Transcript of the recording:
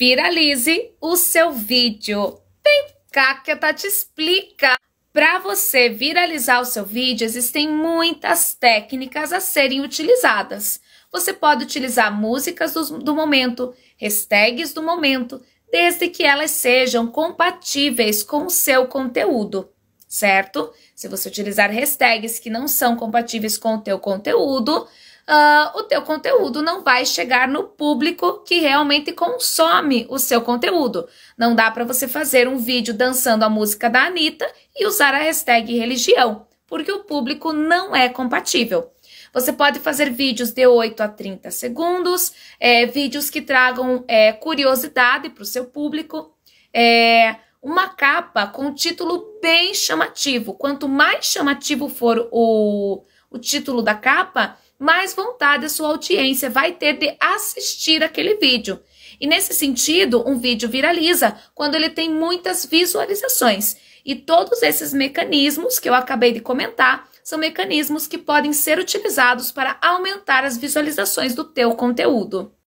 viralize o seu vídeo. Vem cá que a Tati explica. Para você viralizar o seu vídeo, existem muitas técnicas a serem utilizadas. Você pode utilizar músicas do, do momento, hashtags do momento, desde que elas sejam compatíveis com o seu conteúdo, certo? Se você utilizar hashtags que não são compatíveis com o teu conteúdo, uh, o teu conteúdo não vai chegar no público que realmente consome o seu conteúdo. Não dá para você fazer um vídeo dançando a música da Anitta e usar a hashtag religião, porque o público não é compatível. Você pode fazer vídeos de 8 a 30 segundos, é, vídeos que tragam é, curiosidade para o seu público, é, uma capa com título bem chamativo. Quanto mais chamativo for o, o título da capa, mais vontade a sua audiência vai ter de assistir aquele vídeo. E nesse sentido, um vídeo viraliza quando ele tem muitas visualizações. E todos esses mecanismos que eu acabei de comentar são mecanismos que podem ser utilizados para aumentar as visualizações do teu conteúdo.